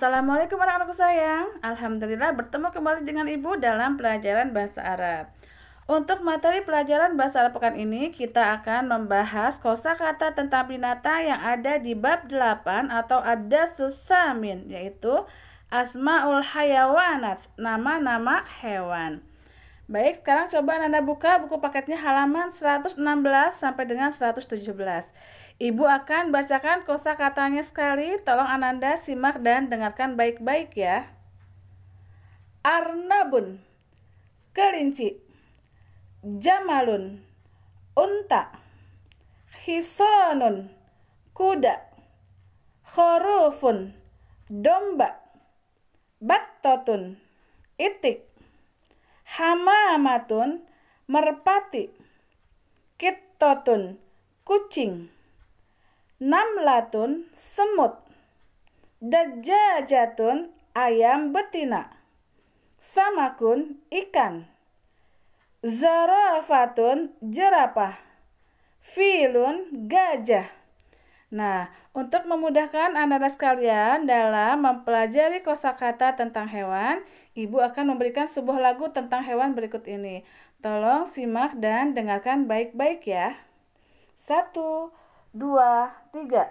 Assalamualaikum anak-anakku sayang. Alhamdulillah bertemu kembali dengan Ibu dalam pelajaran bahasa Arab. Untuk materi pelajaran bahasa Arab pekan ini, kita akan membahas kosa kata tentang binatang yang ada di bab 8 atau ada susamin, yaitu asmaul hayawanat, nama-nama hewan. Baik, sekarang coba Anda buka buku paketnya halaman 116 sampai dengan 117. Ibu akan bacakan kosa katanya sekali. Tolong Ananda simak dan dengarkan baik-baik ya. Arnabun, kelinci, jamalun, unta, hisonun, kuda, khorufun, domba, batotun itik, hama amatun merpati. kitotun kucing. Namlatun semut. Dajajatun ayam betina. Samakun ikan. Zarafatun jerapah. Filun gajah. Nah, untuk memudahkan anak-anak sekalian dalam mempelajari kosakata tentang hewan, Ibu akan memberikan sebuah lagu tentang hewan berikut ini. Tolong simak dan dengarkan baik-baik ya. Satu, dua, tiga.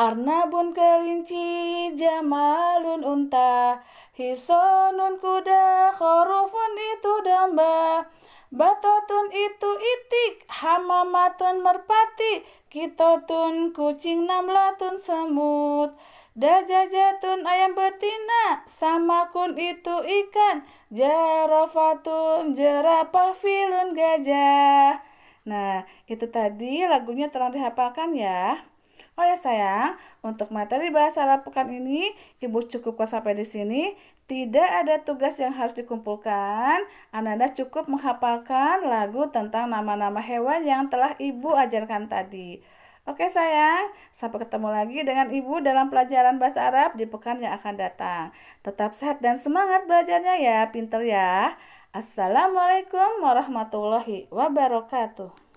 Arnabun kelinci, jamalun unta, hisonun kuda, khorufun itu domba, batotun itu hamamatun merpati kita tun kucing namlatun semut dajajatun ayam betina samakun itu ikan jarofatun jerapah filun gajah nah itu tadi lagunya tolong dihafalkan ya Oh ya sayang, untuk materi bahasa Arab pekan ini, Ibu cukupkan sampai di sini. Tidak ada tugas yang harus dikumpulkan. Ananda cukup menghafalkan lagu tentang nama-nama hewan yang telah Ibu ajarkan tadi. Oke sayang, sampai ketemu lagi dengan Ibu dalam pelajaran bahasa Arab di pekan yang akan datang. Tetap sehat dan semangat belajarnya ya, pinter ya. Assalamualaikum warahmatullahi wabarakatuh.